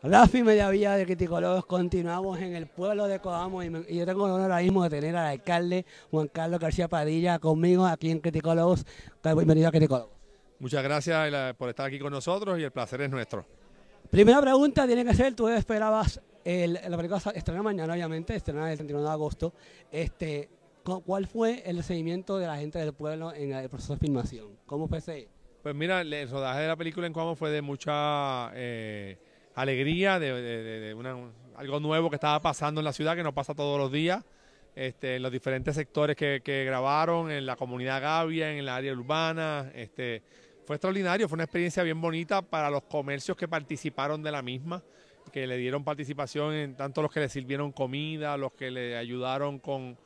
Rafi Mediavilla de Criticólogos, continuamos en el pueblo de Coamo y, yo tengo el honor ahora mismo de tener al alcalde Juan Carlos García Padilla conmigo aquí en Criticólogos. Bienvenido a Criticólogos. Muchas gracias por estar aquí con nosotros y el placer es nuestro. Primera pregunta tiene que ser, tú esperabas, la película estrena mañana obviamente, estrenada el 31 de agosto, este, ¿cuál fue el seguimiento de la gente del pueblo en el proceso de filmación? ¿Cómo fue ese? Pues mira, el rodaje de la película en Coamo fue de mucha... Eh, alegría, de, algo nuevo que estaba pasando en la ciudad, que no pasa todos los días, este, en los diferentes sectores que, grabaron, en la comunidad Gavia, en el área urbana. Este, fue extraordinario, fue una experiencia bien bonita para los comercios que participaron de la misma, que le dieron participación en tanto los que le sirvieron comida, los que le ayudaron con,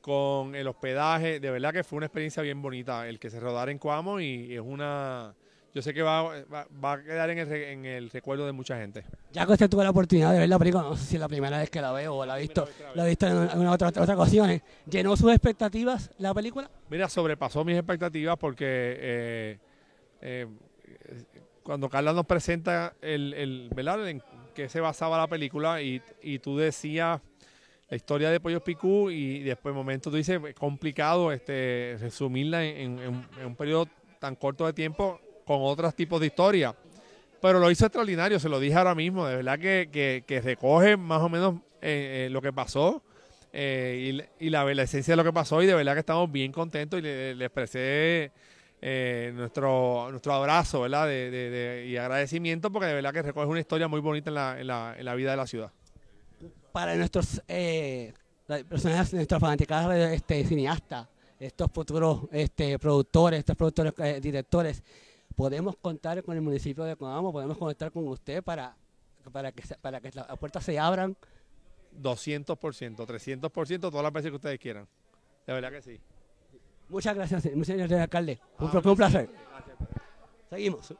con el hospedaje. De verdad que fue una experiencia bien bonita el que se rodara en Cuamo y es una yo sé que va, va, a quedar en el, en el, recuerdo de mucha gente. Ya que usted tuvo la oportunidad de ver la película, no sé si es la primera vez que la veo o la ha visto, la he visto en alguna otras otra ocasiones, ¿eh? ¿llenó sus expectativas la película? Mira, sobrepasó mis expectativas porque eh, eh, cuando Carla nos presenta el, el en qué se basaba la película y, y tú decías la historia de Pollo Picú y después de momento tú dices, es complicado este, resumirla en, en un periodo tan corto de tiempo con otros tipos de historia. Pero lo hizo extraordinario, se lo dije ahora mismo. De verdad que, recoge más o menos eh, eh, lo que pasó eh, y, la, la, esencia de lo que pasó. Y de verdad que estamos bien contentos y le, expresé nuestro, nuestro abrazo ¿verdad? y agradecimiento porque de verdad que recoge una historia muy bonita en la, vida de la ciudad. Para nuestros personajes, nuestros fanáticos, este, cineastas, estos futuros este, productores, estos productores, directores, podemos contar con el municipio de Coamo, podemos conectar con usted para, para, que, para que las puertas se abran. 200%, 300%, todas las veces que ustedes quieran. De verdad que sí. Muchas gracias, señor alcalde. un, ah, placer. Seguimos.